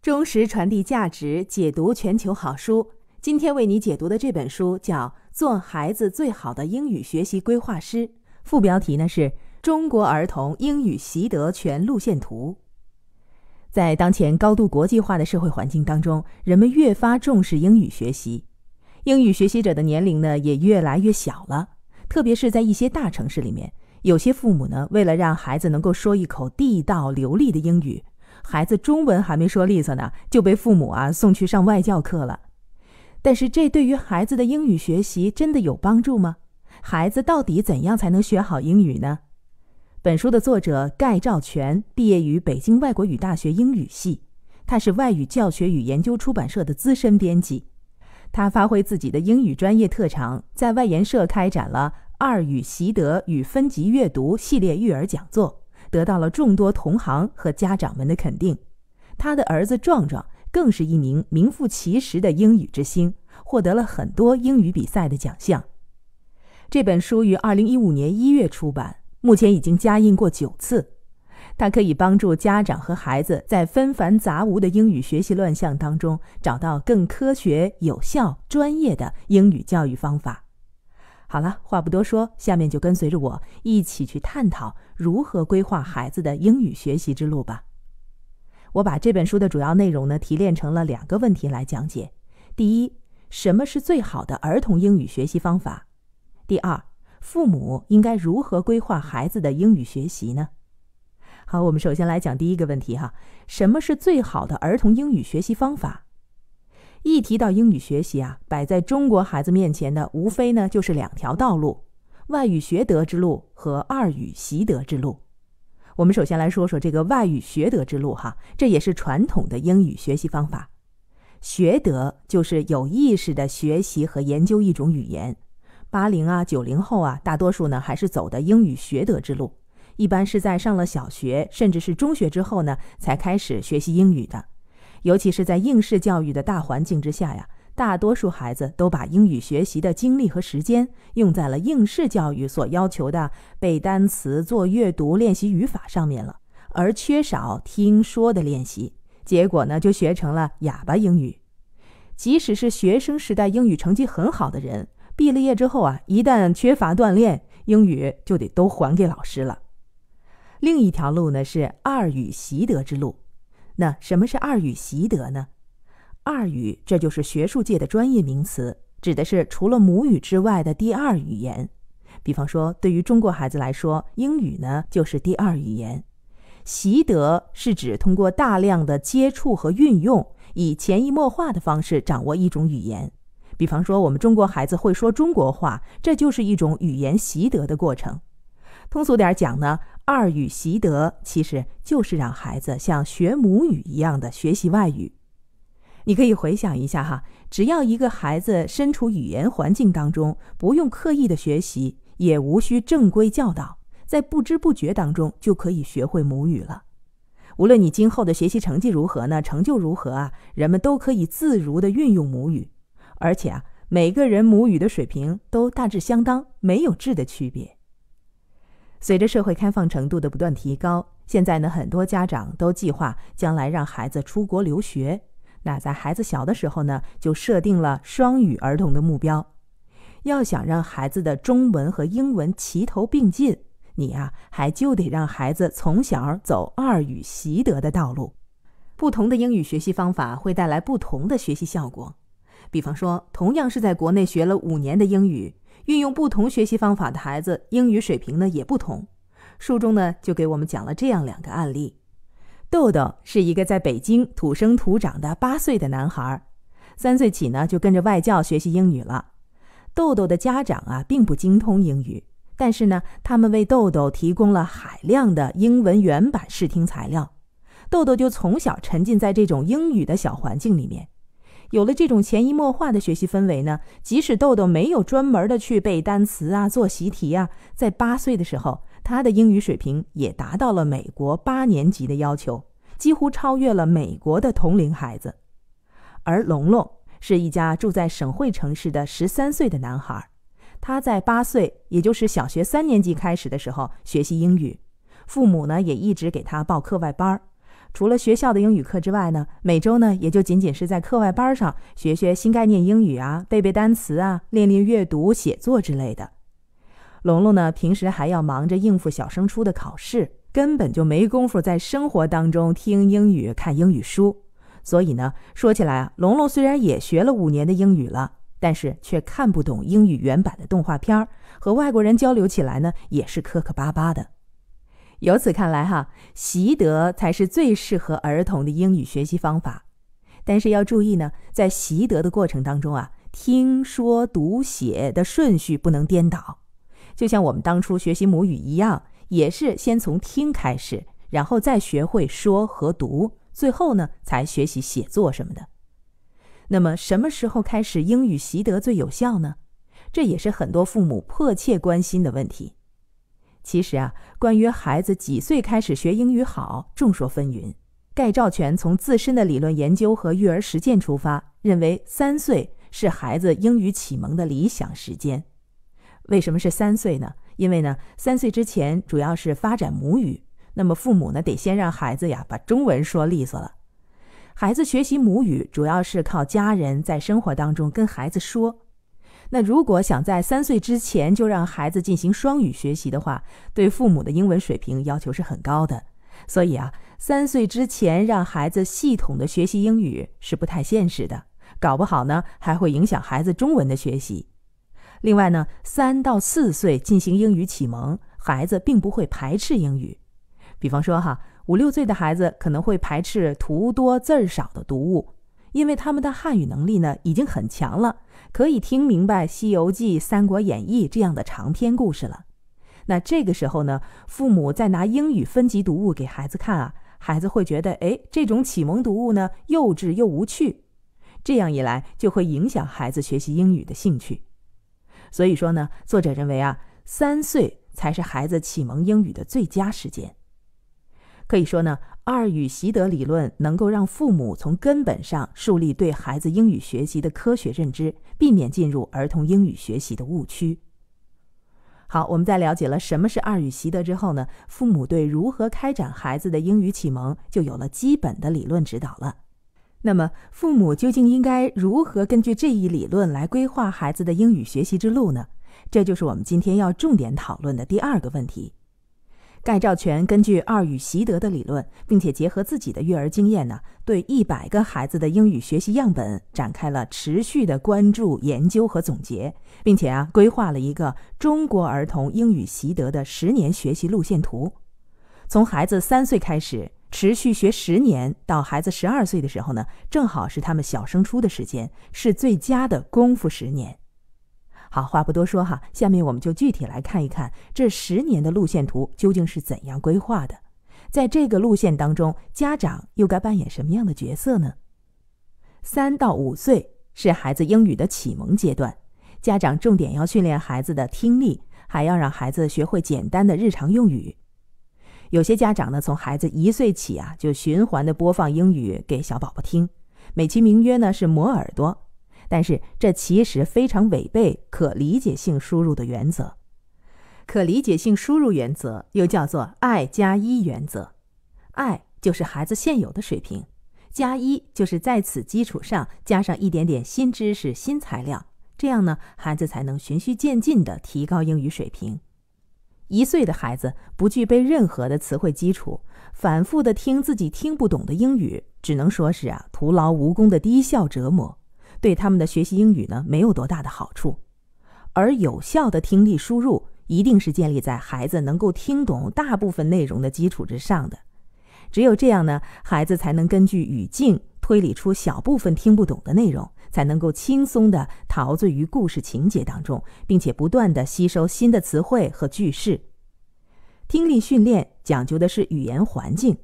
忠实传递价值，解读全球好书。今天为你解读的这本书叫做《孩子最好的英语学习规划师》，副标题呢是中国儿童英语习得全路线图。在当前高度国际化的社会环境当中，人们越发重视英语学习，英语学习者的年龄呢也越来越小了。特别是在一些大城市里面，有些父母呢为了让孩子能够说一口地道流利的英语。孩子中文还没说利索呢，就被父母啊送去上外教课了。但是，这对于孩子的英语学习真的有帮助吗？孩子到底怎样才能学好英语呢？本书的作者盖兆全毕业于北京外国语大学英语系，他是外语教学与研究出版社的资深编辑。他发挥自己的英语专业特长，在外研社开展了二语习得与分级阅读系列育儿讲座。得到了众多同行和家长们的肯定，他的儿子壮壮更是一名名副其实的英语之星，获得了很多英语比赛的奖项。这本书于二零一五年一月出版，目前已经加印过九次。它可以帮助家长和孩子在纷繁杂芜的英语学习乱象当中，找到更科学、有效、专业的英语教育方法。好了，话不多说，下面就跟随着我一起去探讨如何规划孩子的英语学习之路吧。我把这本书的主要内容呢提炼成了两个问题来讲解：第一，什么是最好的儿童英语学习方法？第二，父母应该如何规划孩子的英语学习呢？好，我们首先来讲第一个问题哈，什么是最好的儿童英语学习方法？一提到英语学习啊，摆在中国孩子面前的无非呢就是两条道路：外语学得之路和二语习得之路。我们首先来说说这个外语学得之路哈，这也是传统的英语学习方法。学得就是有意识的学习和研究一种语言。八零啊九零后啊，大多数呢还是走的英语学得之路，一般是在上了小学甚至是中学之后呢才开始学习英语的。尤其是在应试教育的大环境之下呀，大多数孩子都把英语学习的精力和时间用在了应试教育所要求的背单词、做阅读练习、语法上面了，而缺少听说的练习。结果呢，就学成了哑巴英语。即使是学生时代英语成绩很好的人，毕了业之后啊，一旦缺乏锻炼，英语就得都还给老师了。另一条路呢，是二语习得之路。那什么是二语习得呢？二语，这就是学术界的专业名词，指的是除了母语之外的第二语言。比方说，对于中国孩子来说，英语呢就是第二语言。习得是指通过大量的接触和运用，以潜移默化的方式掌握一种语言。比方说，我们中国孩子会说中国话，这就是一种语言习得的过程。通俗点讲呢，二语习得其实就是让孩子像学母语一样的学习外语。你可以回想一下哈，只要一个孩子身处语言环境当中，不用刻意的学习，也无需正规教导，在不知不觉当中就可以学会母语了。无论你今后的学习成绩如何呢，成就如何啊，人们都可以自如的运用母语，而且啊，每个人母语的水平都大致相当，没有质的区别。随着社会开放程度的不断提高，现在呢，很多家长都计划将来让孩子出国留学。那在孩子小的时候呢，就设定了双语儿童的目标。要想让孩子的中文和英文齐头并进，你呀，还就得让孩子从小走二语习得的道路。不同的英语学习方法会带来不同的学习效果。比方说，同样是在国内学了五年的英语。运用不同学习方法的孩子，英语水平呢也不同。书中呢就给我们讲了这样两个案例。豆豆是一个在北京土生土长的八岁的男孩，三岁起呢就跟着外教学习英语了。豆豆的家长啊并不精通英语，但是呢他们为豆豆提供了海量的英文原版视听材料，豆豆就从小沉浸在这种英语的小环境里面。有了这种潜移默化的学习氛围呢，即使豆豆没有专门的去背单词啊、做习题啊，在八岁的时候，他的英语水平也达到了美国八年级的要求，几乎超越了美国的同龄孩子。而龙龙是一家住在省会城市的十三岁的男孩，他在八岁，也就是小学三年级开始的时候学习英语，父母呢也一直给他报课外班儿。除了学校的英语课之外呢，每周呢也就仅仅是在课外班上学学新概念英语啊，背背单词啊，练练阅读写作之类的。龙龙呢平时还要忙着应付小升初的考试，根本就没工夫在生活当中听英语、看英语书。所以呢，说起来啊，龙龙虽然也学了五年的英语了，但是却看不懂英语原版的动画片儿，和外国人交流起来呢也是磕磕巴巴的。由此看来，哈，习得才是最适合儿童的英语学习方法。但是要注意呢，在习得的过程当中啊，听说读写的顺序不能颠倒。就像我们当初学习母语一样，也是先从听开始，然后再学会说和读，最后呢才学习写作什么的。那么什么时候开始英语习得最有效呢？这也是很多父母迫切关心的问题。其实啊，关于孩子几岁开始学英语好，众说纷纭。盖兆全从自身的理论研究和育儿实践出发，认为三岁是孩子英语启蒙的理想时间。为什么是三岁呢？因为呢，三岁之前主要是发展母语，那么父母呢，得先让孩子呀把中文说利索了。孩子学习母语主要是靠家人在生活当中跟孩子说。那如果想在三岁之前就让孩子进行双语学习的话，对父母的英文水平要求是很高的。所以啊，三岁之前让孩子系统的学习英语是不太现实的，搞不好呢还会影响孩子中文的学习。另外呢，三到四岁进行英语启蒙，孩子并不会排斥英语。比方说哈，五六岁的孩子可能会排斥图多字儿少的读物。因为他们的汉语能力呢已经很强了，可以听明白《西游记》《三国演义》这样的长篇故事了。那这个时候呢，父母再拿英语分级读物给孩子看啊，孩子会觉得哎，这种启蒙读物呢幼稚又无趣，这样一来就会影响孩子学习英语的兴趣。所以说呢，作者认为啊，三岁才是孩子启蒙英语的最佳时间。可以说呢，二语习得理论能够让父母从根本上树立对孩子英语学习的科学认知，避免进入儿童英语学习的误区。好，我们在了解了什么是二语习得之后呢，父母对如何开展孩子的英语启蒙就有了基本的理论指导了。那么，父母究竟应该如何根据这一理论来规划孩子的英语学习之路呢？这就是我们今天要重点讨论的第二个问题。盖兆全根据二语习得的理论，并且结合自己的育儿经验呢，对一百个孩子的英语学习样本展开了持续的关注研究和总结，并且啊规划了一个中国儿童英语习得的十年学习路线图，从孩子三岁开始持续学十年，到孩子十二岁的时候呢，正好是他们小升初的时间，是最佳的功夫十年。好话不多说哈，下面我们就具体来看一看这十年的路线图究竟是怎样规划的。在这个路线当中，家长又该扮演什么样的角色呢？三到五岁是孩子英语的启蒙阶段，家长重点要训练孩子的听力，还要让孩子学会简单的日常用语。有些家长呢，从孩子一岁起啊，就循环的播放英语给小宝宝听，美其名曰呢是磨耳朵。但是，这其实非常违背可理解性输入的原则。可理解性输入原则又叫做 “i 加一”原则，“i” 就是孩子现有的水平，“加一”就是在此基础上加上一点点新知识、新材料。这样呢，孩子才能循序渐进的提高英语水平。一岁的孩子不具备任何的词汇基础，反复的听自己听不懂的英语，只能说是啊，徒劳无功的低效折磨。对他们的学习英语呢没有多大的好处，而有效的听力输入一定是建立在孩子能够听懂大部分内容的基础之上的。只有这样呢，孩子才能根据语境推理出小部分听不懂的内容，才能够轻松地陶醉于故事情节当中，并且不断地吸收新的词汇和句式。听力训练讲究的是语言环境，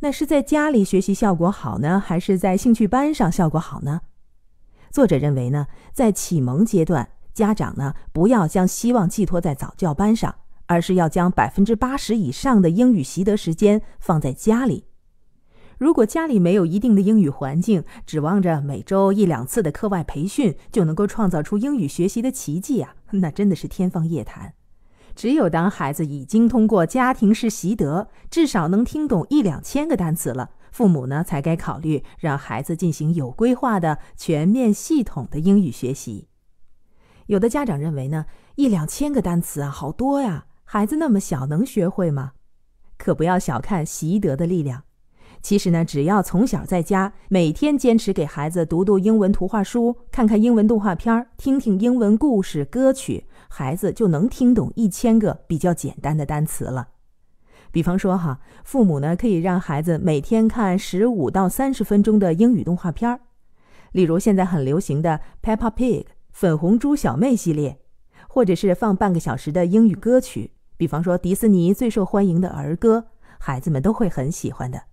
那是在家里学习效果好呢，还是在兴趣班上效果好呢？作者认为呢，在启蒙阶段，家长呢不要将希望寄托在早教班上，而是要将百分之八十以上的英语习得时间放在家里。如果家里没有一定的英语环境，指望着每周一两次的课外培训就能够创造出英语学习的奇迹啊，那真的是天方夜谭。只有当孩子已经通过家庭式习得，至少能听懂一两千个单词了。父母呢，才该考虑让孩子进行有规划的、全面系统的英语学习。有的家长认为呢，一两千个单词啊，好多呀，孩子那么小能学会吗？可不要小看习得的力量。其实呢，只要从小在家每天坚持给孩子读读英文图画书，看看英文动画片，听听英文故事歌曲，孩子就能听懂一千个比较简单的单词了。比方说哈，父母呢可以让孩子每天看十五到三十分钟的英语动画片儿，例如现在很流行的《Peppa Pig》粉红猪小妹系列，或者是放半个小时的英语歌曲，比方说迪士尼最受欢迎的儿歌，孩子们都会很喜欢的。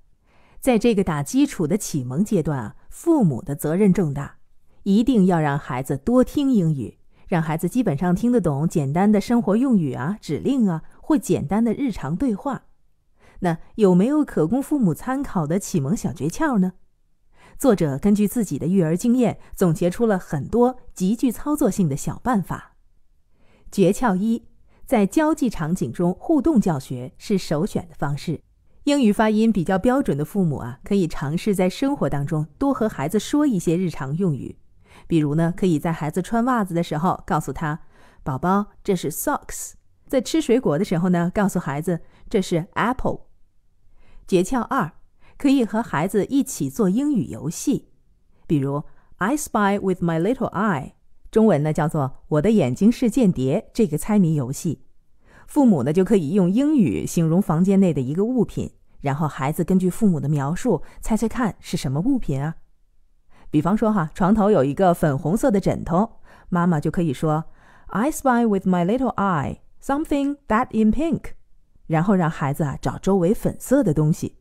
在这个打基础的启蒙阶段啊，父母的责任重大，一定要让孩子多听英语，让孩子基本上听得懂简单的生活用语啊、指令啊或简单的日常对话。那有没有可供父母参考的启蒙小诀窍呢？作者根据自己的育儿经验，总结出了很多极具操作性的小办法。诀窍一，在交际场景中互动教学是首选的方式。英语发音比较标准的父母啊，可以尝试在生活当中多和孩子说一些日常用语，比如呢，可以在孩子穿袜子的时候告诉他，宝宝这是 socks；在吃水果的时候呢，告诉孩子这是 apple。诀窍二，可以和孩子一起做英语游戏，比如 I Spy with my little eye，中文呢叫做我的眼睛是间谍这个猜谜游戏。父母呢就可以用英语形容房间内的一个物品，然后孩子根据父母的描述猜猜看是什么物品啊？比方说哈，床头有一个粉红色的枕头，妈妈就可以说 I Spy with my little eye something that in pink。然后让孩子啊找周围粉色的东西，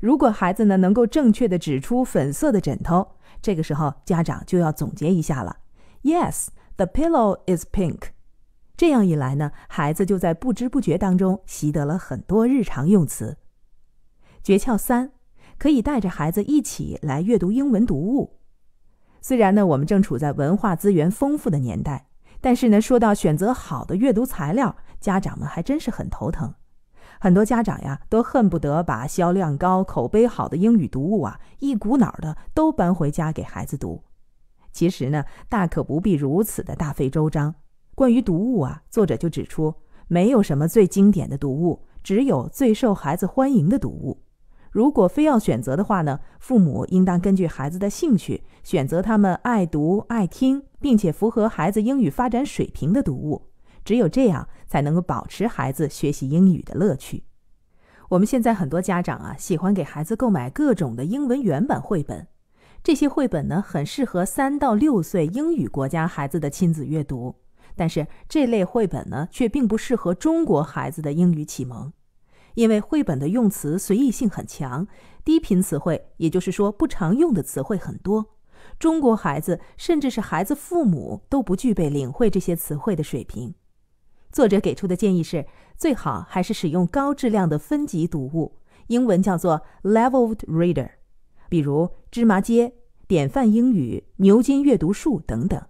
如果孩子呢能够正确的指出粉色的枕头，这个时候家长就要总结一下了。Yes, the pillow is pink。这样一来呢，孩子就在不知不觉当中习得了很多日常用词。诀窍三，可以带着孩子一起来阅读英文读物。虽然呢我们正处在文化资源丰富的年代，但是呢说到选择好的阅读材料，家长们还真是很头疼。很多家长呀，都恨不得把销量高、口碑好的英语读物啊，一股脑的都搬回家给孩子读。其实呢，大可不必如此的大费周章。关于读物啊，作者就指出，没有什么最经典的读物，只有最受孩子欢迎的读物。如果非要选择的话呢，父母应当根据孩子的兴趣，选择他们爱读、爱听，并且符合孩子英语发展水平的读物。只有这样。才能够保持孩子学习英语的乐趣。我们现在很多家长啊，喜欢给孩子购买各种的英文原版绘本。这些绘本呢，很适合三到六岁英语国家孩子的亲子阅读。但是这类绘本呢，却并不适合中国孩子的英语启蒙，因为绘本的用词随意性很强，低频词汇，也就是说不常用的词汇很多。中国孩子甚至是孩子父母都不具备领会这些词汇的水平。作者给出的建议是，最好还是使用高质量的分级读物，英文叫做 leveled reader，比如《芝麻街》《典范英语》《牛津阅读树》等等。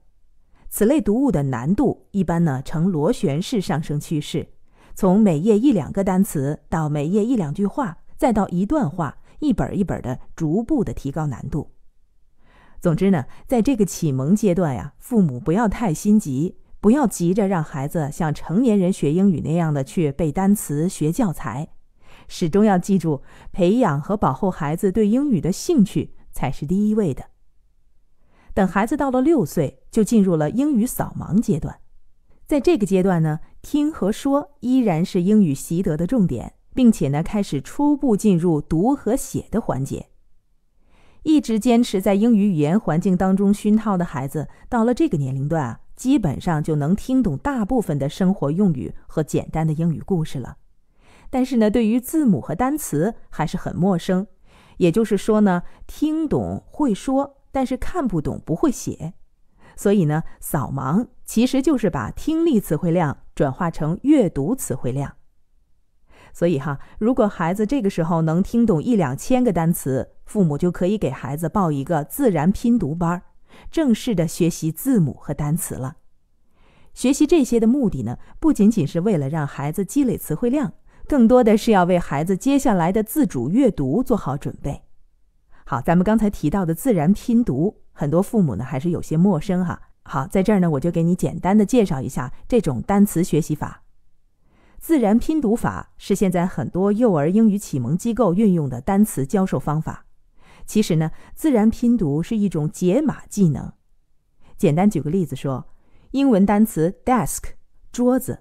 此类读物的难度一般呢呈螺旋式上升趋势，从每页一两个单词到每页一两句话，再到一段话，一本儿一本儿的逐步的提高难度。总之呢，在这个启蒙阶段呀，父母不要太心急。不要急着让孩子像成年人学英语那样的去背单词、学教材，始终要记住，培养和保护孩子对英语的兴趣才是第一位的。等孩子到了六岁，就进入了英语扫盲阶段，在这个阶段呢，听和说依然是英语习得的重点，并且呢，开始初步进入读和写的环节。一直坚持在英语语言环境当中熏陶的孩子，到了这个年龄段啊。基本上就能听懂大部分的生活用语和简单的英语故事了，但是呢，对于字母和单词还是很陌生。也就是说呢，听懂会说，但是看不懂不会写。所以呢，扫盲其实就是把听力词汇量转化成阅读词汇量。所以哈，如果孩子这个时候能听懂一两千个单词，父母就可以给孩子报一个自然拼读班儿。正式的学习字母和单词了。学习这些的目的呢，不仅仅是为了让孩子积累词汇量，更多的是要为孩子接下来的自主阅读做好准备。好，咱们刚才提到的自然拼读，很多父母呢还是有些陌生哈。好，在这儿呢，我就给你简单的介绍一下这种单词学习法。自然拼读法是现在很多幼儿英语启蒙机构运用的单词教授方法。其实呢，自然拼读是一种解码技能。简单举个例子说，英文单词 “desk” 桌子，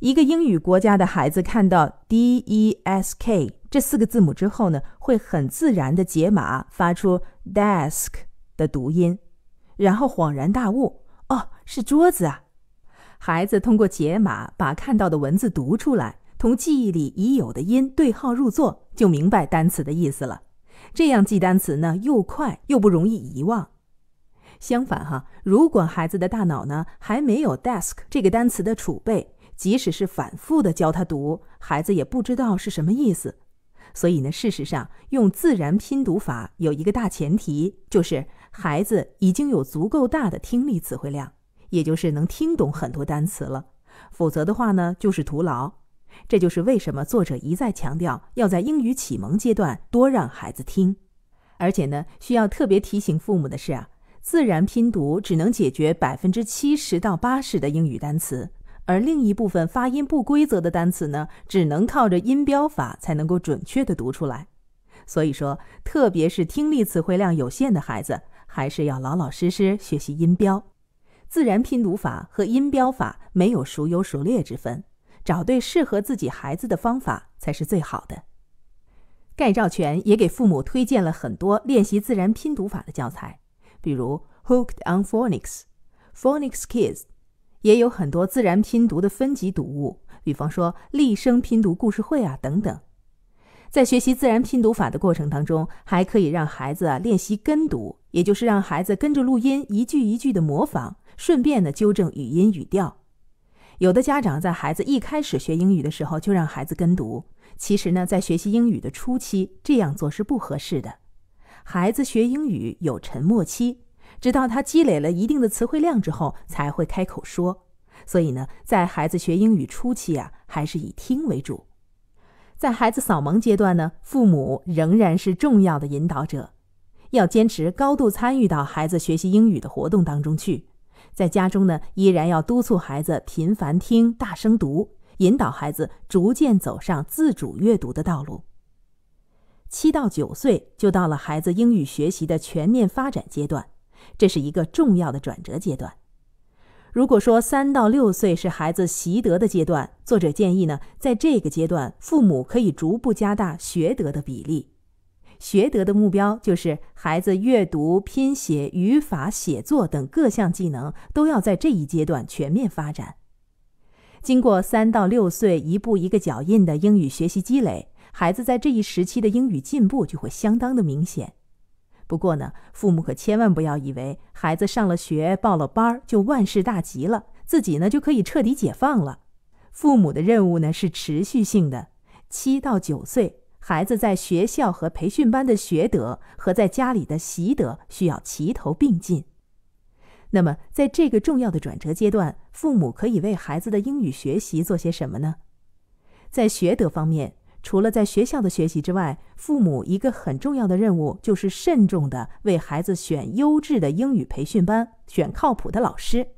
一个英语国家的孩子看到 “d e s k” 这四个字母之后呢，会很自然的解码，发出 “desk” 的读音，然后恍然大悟：“哦，是桌子啊！”孩子通过解码把看到的文字读出来，同记忆里已有的音对号入座，就明白单词的意思了。这样记单词呢，又快又不容易遗忘。相反，哈，如果孩子的大脑呢还没有 desk 这个单词的储备，即使是反复的教他读，孩子也不知道是什么意思。所以呢，事实上，用自然拼读法有一个大前提，就是孩子已经有足够大的听力词汇量，也就是能听懂很多单词了。否则的话呢，就是徒劳。这就是为什么作者一再强调要在英语启蒙阶段多让孩子听，而且呢，需要特别提醒父母的是啊，自然拼读只能解决百分之七十到八十的英语单词，而另一部分发音不规则的单词呢，只能靠着音标法才能够准确的读出来。所以说，特别是听力词汇量有限的孩子，还是要老老实实学习音标。自然拼读法和音标法没有孰优孰劣之分。找对适合自己孩子的方法才是最好的。盖兆全也给父母推荐了很多练习自然拼读法的教材，比如《Hooked on Phonics》《Phonics Kids》，也有很多自然拼读的分级读物，比方说《立声拼读故事会》啊等等。在学习自然拼读法的过程当中，还可以让孩子啊练习跟读，也就是让孩子跟着录音一句一句的模仿，顺便呢纠正语音语调。有的家长在孩子一开始学英语的时候就让孩子跟读，其实呢，在学习英语的初期这样做是不合适的。孩子学英语有沉默期，直到他积累了一定的词汇量之后才会开口说。所以呢，在孩子学英语初期啊，还是以听为主。在孩子扫盲阶段呢，父母仍然是重要的引导者，要坚持高度参与到孩子学习英语的活动当中去。在家中呢，依然要督促孩子频繁听、大声读，引导孩子逐渐走上自主阅读的道路。七到九岁就到了孩子英语学习的全面发展阶段，这是一个重要的转折阶段。如果说三到六岁是孩子习得的阶段，作者建议呢，在这个阶段，父母可以逐步加大学得的比例。学德的目标就是孩子阅读、拼写、语法、写作等各项技能都要在这一阶段全面发展。经过三到六岁一步一个脚印的英语学习积累，孩子在这一时期的英语进步就会相当的明显。不过呢，父母可千万不要以为孩子上了学、报了班儿就万事大吉了，自己呢就可以彻底解放了。父母的任务呢是持续性的，七到九岁。孩子在学校和培训班的学德和在家里的习德需要齐头并进。那么，在这个重要的转折阶段，父母可以为孩子的英语学习做些什么呢？在学德方面，除了在学校的学习之外，父母一个很重要的任务就是慎重的为孩子选优质的英语培训班，选靠谱的老师。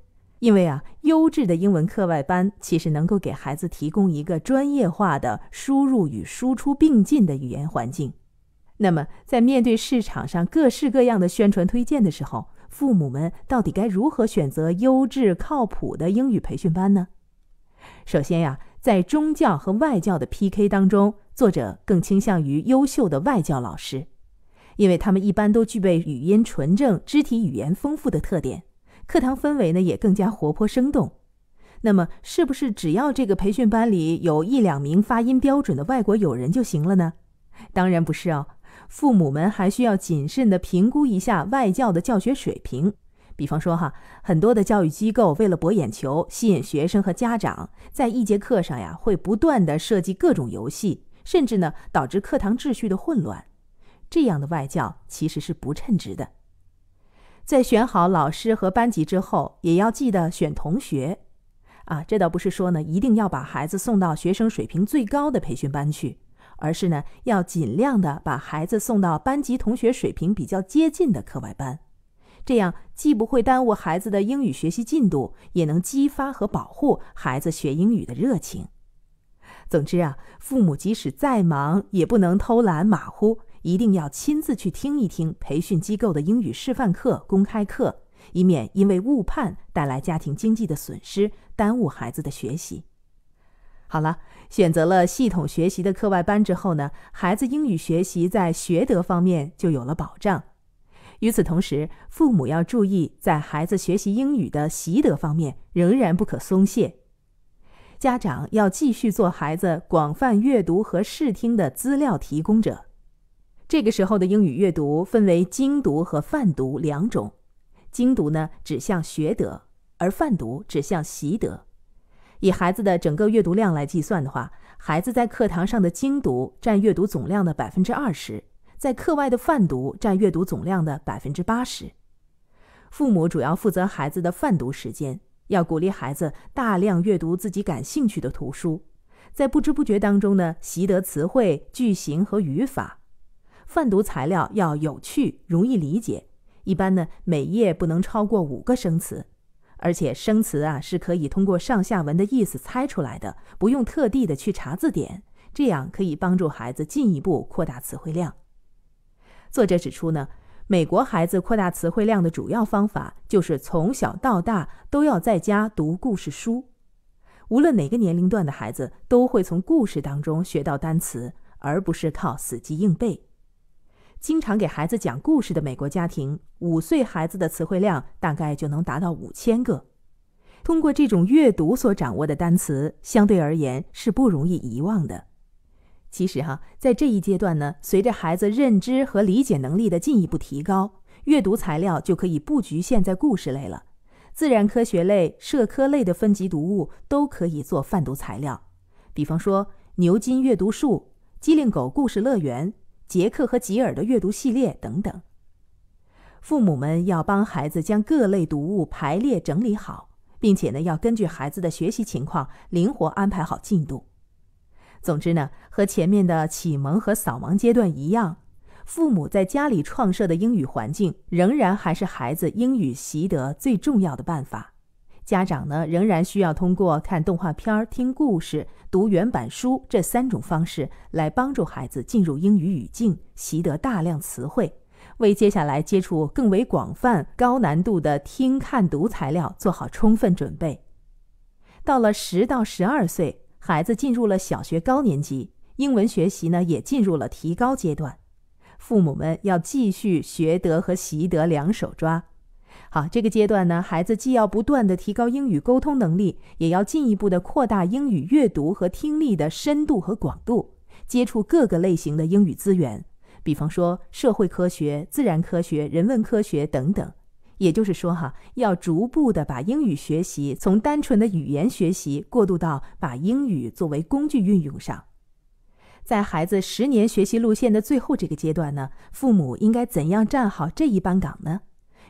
因为啊，优质的英文课外班其实能够给孩子提供一个专业化的输入与输出并进的语言环境。那么，在面对市场上各式各样的宣传推荐的时候，父母们到底该如何选择优质靠谱的英语培训班呢？首先呀，在中教和外教的 PK 当中，作者更倾向于优秀的外教老师，因为他们一般都具备语音纯正、肢体语言丰富的特点。课堂氛围呢也更加活泼生动，那么是不是只要这个培训班里有一两名发音标准的外国友人就行了呢？当然不是哦，父母们还需要谨慎地评估一下外教的教学水平。比方说哈，很多的教育机构为了博眼球、吸引学生和家长，在一节课上呀会不断地设计各种游戏，甚至呢导致课堂秩序的混乱，这样的外教其实是不称职的。在选好老师和班级之后，也要记得选同学，啊，这倒不是说呢一定要把孩子送到学生水平最高的培训班去，而是呢要尽量的把孩子送到班级同学水平比较接近的课外班，这样既不会耽误孩子的英语学习进度，也能激发和保护孩子学英语的热情。总之啊，父母即使再忙，也不能偷懒马虎。一定要亲自去听一听培训机构的英语示范课、公开课，以免因为误判带来家庭经济的损失，耽误孩子的学习。好了，选择了系统学习的课外班之后呢，孩子英语学习在学得方面就有了保障。与此同时，父母要注意在孩子学习英语的习得方面仍然不可松懈，家长要继续做孩子广泛阅读和视听的资料提供者。这个时候的英语阅读分为精读和泛读两种。精读呢指向学得，而泛读指向习得。以孩子的整个阅读量来计算的话，孩子在课堂上的精读占阅读总量的百分之二十，在课外的泛读占阅读总量的百分之八十。父母主要负责孩子的泛读时间，要鼓励孩子大量阅读自己感兴趣的图书，在不知不觉当中呢习得词汇、句型和语法。泛读材料要有趣、容易理解，一般呢每页不能超过五个生词，而且生词啊是可以通过上下文的意思猜出来的，不用特地的去查字典，这样可以帮助孩子进一步扩大词汇量。作者指出呢，美国孩子扩大词汇量的主要方法就是从小到大都要在家读故事书，无论哪个年龄段的孩子都会从故事当中学到单词，而不是靠死记硬背。经常给孩子讲故事的美国家庭，五岁孩子的词汇量大概就能达到五千个。通过这种阅读所掌握的单词，相对而言是不容易遗忘的。其实哈，在这一阶段呢，随着孩子认知和理解能力的进一步提高，阅读材料就可以不局限在故事类了，自然科学类、社科类的分级读物都可以做泛读材料。比方说《牛津阅读树》《机灵狗故事乐园》。杰克和吉尔的阅读系列等等，父母们要帮孩子将各类读物排列整理好，并且呢，要根据孩子的学习情况灵活安排好进度。总之呢，和前面的启蒙和扫盲阶段一样，父母在家里创设的英语环境，仍然还是孩子英语习得最重要的办法。家长呢，仍然需要通过看动画片、听故事、读原版书这三种方式，来帮助孩子进入英语语境，习得大量词汇，为接下来接触更为广泛、高难度的听、看、读材料做好充分准备。到了十到十二岁，孩子进入了小学高年级，英文学习呢也进入了提高阶段，父母们要继续学得和习得两手抓。好，这个阶段呢，孩子既要不断的提高英语沟通能力，也要进一步的扩大英语阅读和听力的深度和广度，接触各个类型的英语资源，比方说社会科学、自然科学、人文科学等等。也就是说，哈，要逐步的把英语学习从单纯的语言学习过渡到把英语作为工具运用上。在孩子十年学习路线的最后这个阶段呢，父母应该怎样站好这一班岗呢？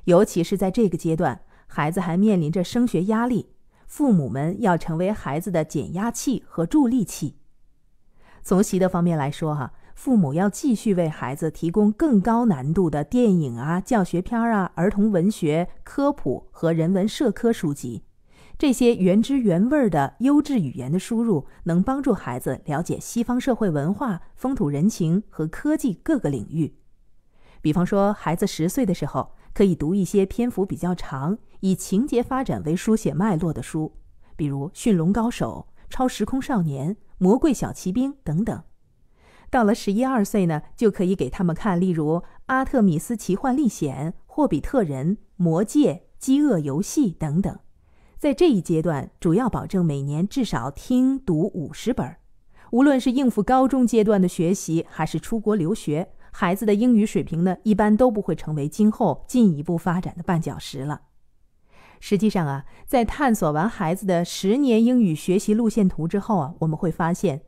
尤其是在这个阶段，孩子还面临着升学压力，父母们要成为孩子的减压器和助力器。从习得方面来说，哈，父母要继续为孩子提供更高难度的电影啊、教学片啊、儿童文学、科普和人文社科书籍，这些原汁原味的优质语言的输入，能帮助孩子了解西方社会文化、风土人情和科技各个领域。比方说，孩子十岁的时候。可以读一些篇幅比较长、以情节发展为书写脉络的书，比如《驯龙高手》《超时空少年》《魔鬼小骑兵》等等。到了十一二岁呢，就可以给他们看，例如《阿特米斯奇幻历险》《霍比特人》《魔戒》《饥饿游戏》等等。在这一阶段，主要保证每年至少听读五十本。无论是应付高中阶段的学习，还是出国留学。孩子的英语水平呢，一般都不会成为今后进一步发展的绊脚石了。实际上啊，在探索完孩子的十年英语学习路线图之后啊，我们会发现，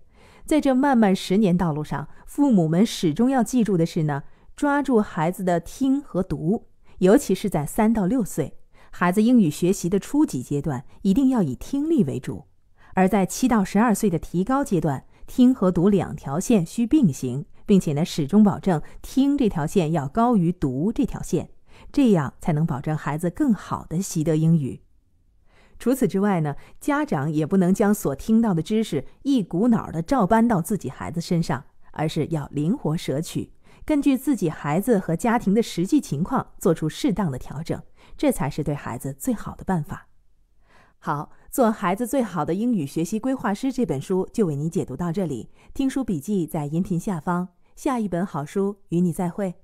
在这漫漫十年道路上，父母们始终要记住的是呢，抓住孩子的听和读，尤其是在三到六岁孩子英语学习的初级阶段，一定要以听力为主；而在七到十二岁的提高阶段。听和读两条线需并行，并且呢，始终保证听这条线要高于读这条线，这样才能保证孩子更好的习得英语。除此之外呢，家长也不能将所听到的知识一股脑的照搬到自己孩子身上，而是要灵活摄取，根据自己孩子和家庭的实际情况做出适当的调整，这才是对孩子最好的办法。好，做孩子最好的英语学习规划师这本书就为你解读到这里。听书笔记在音频下方。下一本好书与你再会。